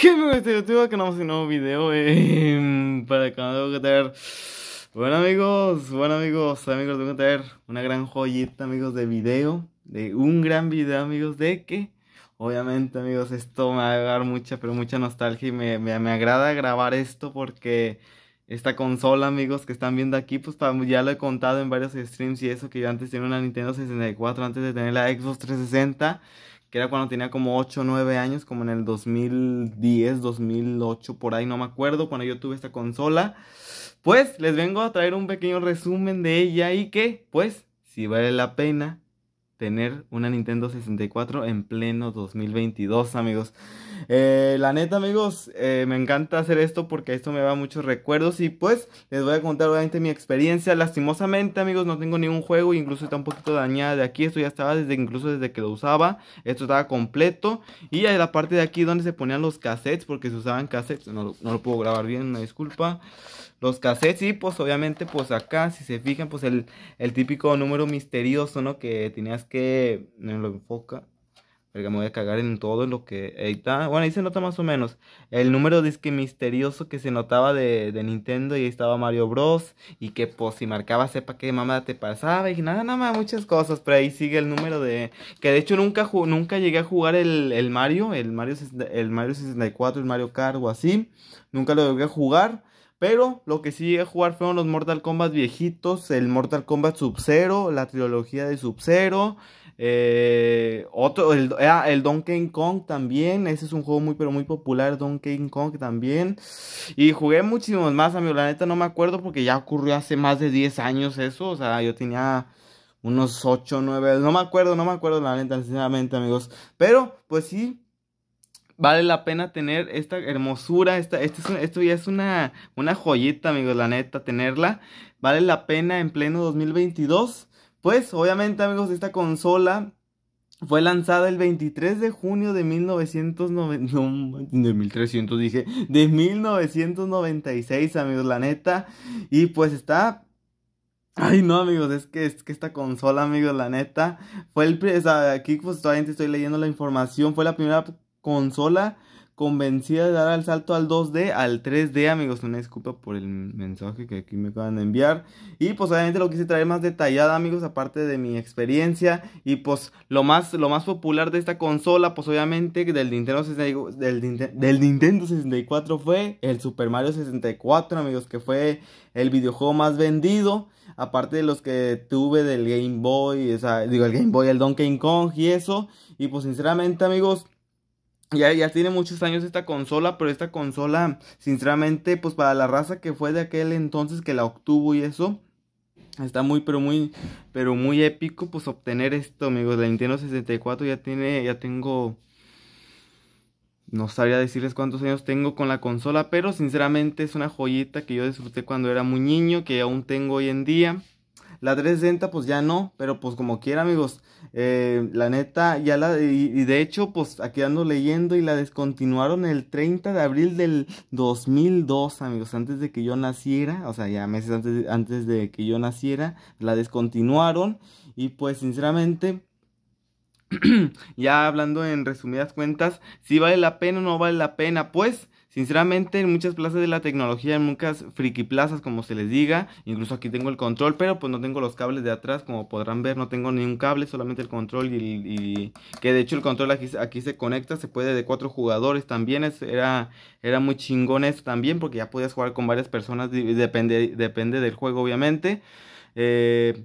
me gusta YouTube, que no un nuevo video eh, para el canal de tener Bueno amigos, bueno amigos, amigos, tengo que tener una gran joyita amigos de video De un gran video amigos de que Obviamente amigos esto me va a dar mucha pero mucha nostalgia y me, me, me agrada grabar esto porque esta consola, amigos, que están viendo aquí, pues ya lo he contado en varios streams y eso, que yo antes tenía una Nintendo 64 antes de tener la Xbox 360, que era cuando tenía como 8 o 9 años, como en el 2010, 2008, por ahí, no me acuerdo, cuando yo tuve esta consola. Pues les vengo a traer un pequeño resumen de ella y que, pues, si vale la pena tener una Nintendo 64 en pleno 2022, amigos. Eh, la neta, amigos, eh, me encanta hacer esto porque esto me da muchos recuerdos y pues les voy a contar obviamente mi experiencia. Lastimosamente, amigos, no tengo ningún juego, incluso está un poquito dañada de aquí. Esto ya estaba desde incluso desde que lo usaba. Esto estaba completo y hay la parte de aquí donde se ponían los cassettes porque se usaban cassettes. No, lo puedo grabar bien, una disculpa los cassettes y pues obviamente pues acá si se fijan pues el, el típico número misterioso no que tenías que lo enfoca. verga me voy a cagar en todo lo que. Ahí está. Bueno, ahí se nota más o menos. El número disque misterioso que se notaba de, Nintendo. Y ahí estaba Mario Bros. Y que pues si marcaba sepa qué mamada te pasaba. Y nada, nada más, muchas cosas. Pero ahí sigue el número de. Que de hecho nunca, nunca llegué a jugar el, el Mario. El Mario, el Mario 64, el Mario Kart o así. Nunca lo llegué a jugar. Pero lo que sí llegué jugar fueron los Mortal Kombat viejitos, el Mortal Kombat Sub-Zero, la trilogía de Sub-Zero, eh, otro, ah, el, Donkey Kong también, ese es un juego muy pero muy popular, Donkey Kong también. Y jugué muchísimos más, amigo, la neta no me acuerdo porque ya ocurrió hace más de 10 años eso, o sea, yo tenía unos 8, 9, no me acuerdo, no me acuerdo la neta, sinceramente, amigos. Pero, pues sí, vale la pena tener esta hermosura, esta, este esto ya es una, una joyita, amigos, la neta, tenerla. Vale la pena en pleno 2022. Pues obviamente, amigos, esta consola fue lanzada el 23 de junio de 1990, no, de 1300 dije, de 1996, amigos, la neta. Y pues está Ay, no, amigos, es que, es que esta consola, amigos, la neta, fue el... O aquí pues todavía estoy leyendo la información, fue la primera consola convencida de dar al salto al 2D, al 3D, amigos. Una disculpa por el mensaje que aquí me acaban de enviar. Y pues obviamente lo quise traer más detallada amigos, aparte de mi experiencia. Y pues lo más, lo más popular de esta consola, pues obviamente del Nintendo, 64, del, Nintendo 64 fue el Super Mario 64, amigos, que fue el videojuego más vendido. Aparte de los que tuve del Game Boy, digo, el Game Boy, el Donkey Kong y eso. Y pues sinceramente, amigos, ya, ya tiene muchos años esta consola, pero esta consola, sinceramente, pues para la raza que fue de aquel entonces que la obtuvo y eso, Está muy, pero muy, pero muy épico, pues obtener esto, amigos. La Nintendo 64 ya tiene, ya tengo. No sabría decirles cuántos años tengo con la consola, pero sinceramente es una joyita que yo disfruté cuando era muy niño, que aún tengo hoy en día. La 360 pues ya no, pero pues como quiera amigos, eh, la neta ya la... Y, de hecho pues aquí ando leyendo y la descontinuaron el 30 de abril del 2002 amigos, antes de que yo naciera, o sea ya meses antes, antes de que yo naciera, la descontinuaron y pues sinceramente ya hablando en resumidas cuentas, si vale la pena o no vale la pena, pues Sinceramente, en muchas plazas de la tecnología, en muchas friki plazas, como se les diga, incluso aquí tengo el control, pero pues no tengo los cables de atrás, como podrán ver, no tengo ni un cable, solamente el control y, que de hecho el control aquí, aquí, se conecta, se puede de cuatro jugadores también, era, era muy chingones también, porque ya podías jugar con varias personas, depende, depende del juego obviamente. Eh,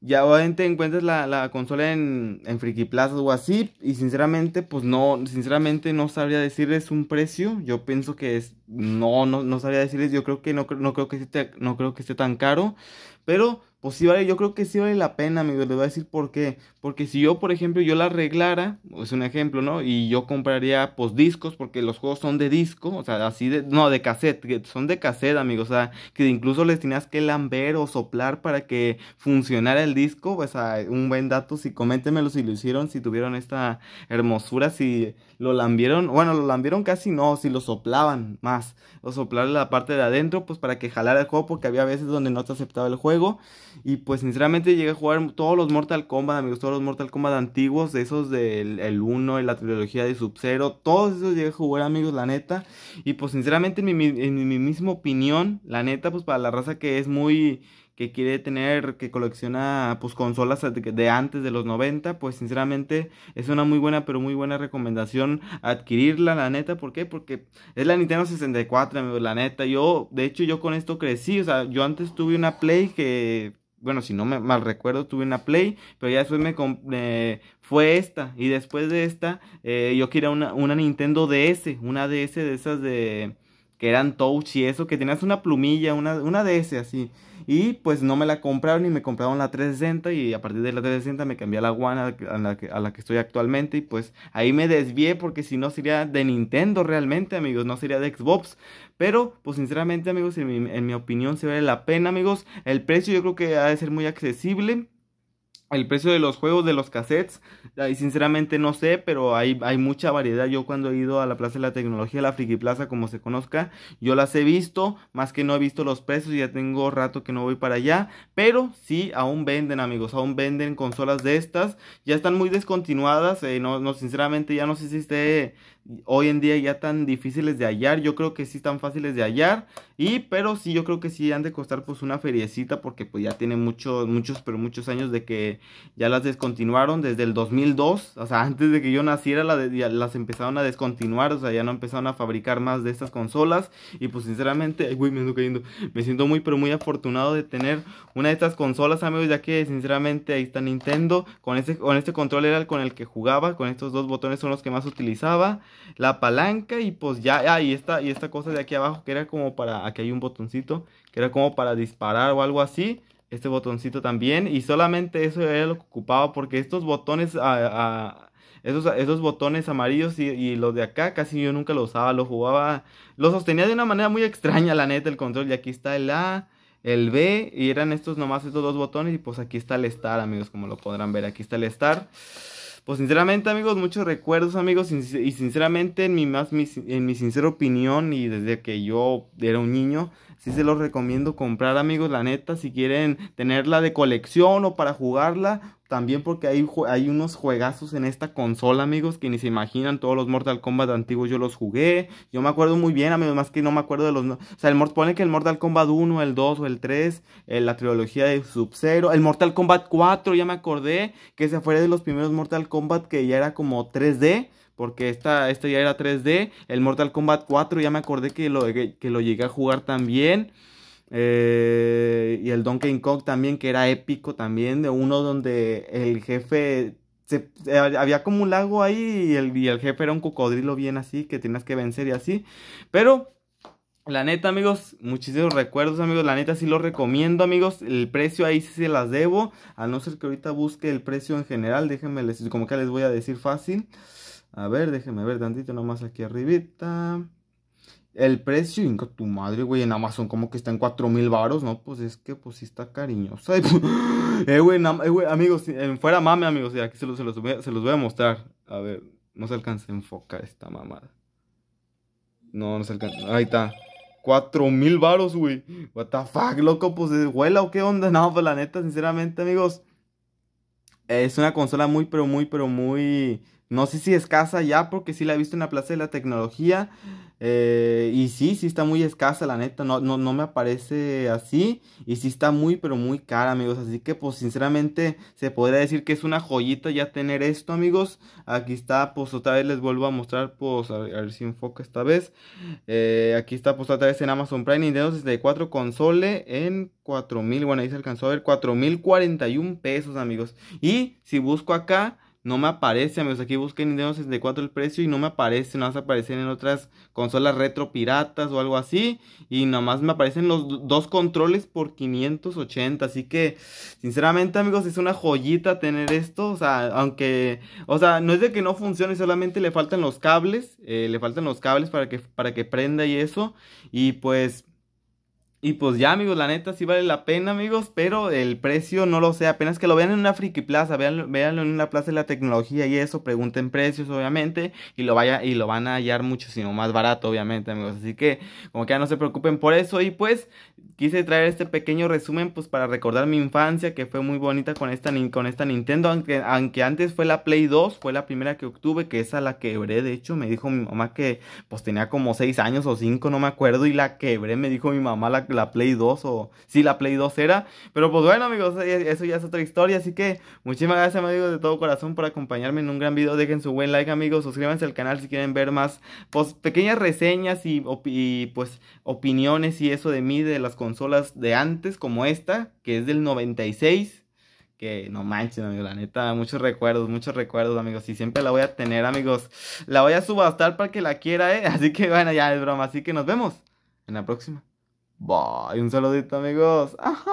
ya obviamente encuentras la, consola en, en Friki Plaza o así. Y sinceramente, pues no, sinceramente no sabría decirles un precio. Yo pienso que es, no, no, no sabría decirles. Yo creo que no, no creo que esté, no creo que esté tan caro. Pero, pues sí vale, yo creo que sí vale la pena, amigos. Les voy a decir por qué. Porque si yo, por ejemplo, yo la arreglara, es un ejemplo, ¿no? Y yo compraría pues discos, porque los juegos son de disco, o sea, así de, no, de cassette, son de cassette, amigos, o sea, que incluso les tenías que lamber o soplar para que funcionara el disco, pues un buen dato, si coméntemelo si lo hicieron, si tuvieron esta hermosura, si lo lambieron, bueno, lo lambieron casi no, si lo soplaban más, o soplar la parte de adentro, pues para que jalara el juego, porque había veces donde no te aceptaba el juego, y pues sinceramente llegué a jugar todos los Mortal Kombat, amigos, todos Mortal Kombat antiguos, esos del 1, la trilogía de Sub-Zero, todos esos llegué a jugar, amigos, la neta. Y pues sinceramente, en mi, misma opinión, la neta, pues para la raza que es muy que quiere tener, que colecciona pues consolas de antes de los 90, pues sinceramente es una muy buena, pero muy buena recomendación adquirirla, la neta, ¿por qué? Porque es la Nintendo 64, la neta, yo, de hecho yo con esto crecí, o sea, yo antes tuve una Play que bueno, si no me mal recuerdo, tuve una Play, pero ya después me eh, fue esta. Y después de esta, eh, yo quería una, una Nintendo DS, una DS de esas de que eran touch y eso, que tenías una plumilla, una, una ese así. Y pues no me la compraron y me compraron la 360 y a partir de la 360 me cambié a la One a la, que, estoy actualmente y pues ahí me desvié porque si no sería de Nintendo realmente amigos, no sería de Xbox. Pero pues sinceramente amigos, en mi, en mi opinión se vale la pena amigos. El precio yo creo que ha de ser muy accesible el precio de los juegos, de los cassettes, sinceramente no sé, pero hay, hay mucha variedad. Yo cuando he ido a la Plaza de la Tecnología, la Friki Plaza, como se conozca, yo las he visto, más que no he visto los precios, ya tengo rato que no voy para allá, pero sí, aún venden amigos, aún venden consolas de estas, ya están muy descontinuadas, eh, no, no, sinceramente ya no sé si esté hoy en día ya tan difíciles de hallar. Yo creo que sí tan fáciles de hallar. Y, pero sí, yo creo que sí han de costar pues una feriecita porque pues ya tiene muchos, muchos, pero muchos años de que ya las descontinuaron desde el 2002. O sea, antes de que yo naciera las empezaron a descontinuar. O sea, ya no empezaron a fabricar más de estas consolas. Y pues sinceramente, me Me siento muy, pero muy afortunado de tener una de estas consolas, amigos, ya que sinceramente ahí está Nintendo. Con este, con este control era el con el que jugaba. Con estos dos botones son los que más utilizaba la palanca y pues ya, ah, y esta, y esta cosa de aquí abajo que era como para, aquí hay un botoncito, que era como para disparar o algo así, este botoncito también, y solamente eso era lo que ocupaba, porque estos botones, a, ah, ah, esos, esos, botones amarillos y, los de acá casi yo nunca los usaba, lo jugaba, lo sostenía de una manera muy extraña la neta el control, y aquí está el A, el B, y eran estos nomás estos dos botones, y pues aquí está el Star amigos, como lo podrán ver, aquí está el Star... Pues sinceramente amigos, muchos recuerdos amigos y sinceramente en mi, más, en mi sincera opinión y desde que yo era un niño, sí se los recomiendo comprar amigos, la neta, si quieren tenerla de colección o para jugarla también porque hay, hay, unos juegazos en esta consola, amigos, que ni se imaginan. Todos los Mortal Kombat antiguos yo los jugué. Yo me acuerdo muy bien, amigos, más que no me acuerdo de los... O sea, el, pone que el Mortal Kombat 1, el 2 o el 3, eh, la trilogía de Sub-Zero. El Mortal Kombat 4, ya me acordé, que se fue de los primeros Mortal Kombat que ya era como 3D porque esta, este ya era 3D. El Mortal Kombat 4 ya me acordé que lo, que lo llegué a jugar también. Eh, y el Donkey Kong también, que era épico también, de uno donde el jefe... Se, había como un lago ahí y el, jefe era un cocodrilo bien así que tenías que vencer y así. Pero la neta, amigos, muchísimos recuerdos, amigos. La neta sí lo recomiendo, amigos. El precio ahí sí se las debo. A no ser que ahorita busque el precio en general. Déjenme, les, como que les voy a decir fácil. A ver, déjenme ver tantito nomás aquí arribita. El precio, tu madre, güey, en Amazon como que está en 4,000 mil varos, ¿no? Pues es que, pues sí está cariñosa. Pues, eh, eh, güey, amigos, en fuera mame, amigos, y aquí se los, voy, a mostrar. A ver, no se alcanza a enfocar esta mamada. No, no se alcanza. Ahí está. 4,000 mil varos, güey. What the fuck, loco, pues huela o qué onda. No, pues la neta, sinceramente, amigos. Es una consola muy, pero muy, pero muy no sé si escasa ya, porque sí la he visto en la Plaza de la Tecnología. Eh, y sí, sí está muy escasa, la neta. No, no, me aparece así. Y sí está muy, pero muy cara, amigos. Así que, pues, sinceramente, se podría decir que es una joyita ya tener esto, amigos. Aquí está, pues, otra vez les vuelvo a mostrar, pues, a, ver si enfoca esta vez. Eh, aquí está, pues, otra vez en Amazon Prime. Nintendo 64 console en 4000. Bueno, ahí se alcanzó a ver 4041 pesos, amigos. Y si busco acá no me aparece, amigos. Pues, aquí busqué Nintendo 64 el precio y no me aparece. No vas a en otras consolas retro piratas o algo así. Y nomás me aparecen los dos controles por 580. Así que, sinceramente, amigos, es una joyita tener esto. O sea, aunque, o sea, no es de que no funcione, solamente le faltan los cables. Eh, le faltan los cables para que, para que prenda y eso. Y pues, y pues ya, amigos, la neta sí vale la pena, amigos, pero el precio no lo sé. Apenas que lo vean en una friki plaza, veanlo, en una plaza de la tecnología y eso, pregunten precios, obviamente, y lo vaya, y lo van a hallar muchísimo más barato, obviamente, amigos. Así que, como que ya no se preocupen por eso. Y pues, quise traer este pequeño resumen, pues, para recordar mi infancia, que fue muy bonita con esta, con esta Nintendo, aunque, aunque antes fue la Play 2, fue la primera que obtuve, que esa la quebré, de hecho, me dijo mi mamá que, pues, tenía como 6 años o 5, no me acuerdo, y la quebré, me dijo mi mamá, la la, Play 2 o si la Play 2 era. Pero pues bueno, amigos, eh, eso ya es otra historia. Así que muchísimas gracias, amigos, de todo corazón por acompañarme en un gran video. Dejen su buen like, amigos. Suscríbanse al canal si quieren ver más pues, pequeñas reseñas y, pues opiniones y eso de mí, de las consolas de antes, como esta, que es del 96 que no manchen, amigos, la neta, muchos recuerdos, muchos recuerdos, amigos, y siempre la voy a tener, amigos. La voy a subastar para que la quiera, eh. Así que bueno, ya es broma, así que nos vemos en la próxima. Bye. Un saludito, amigos. Ajá.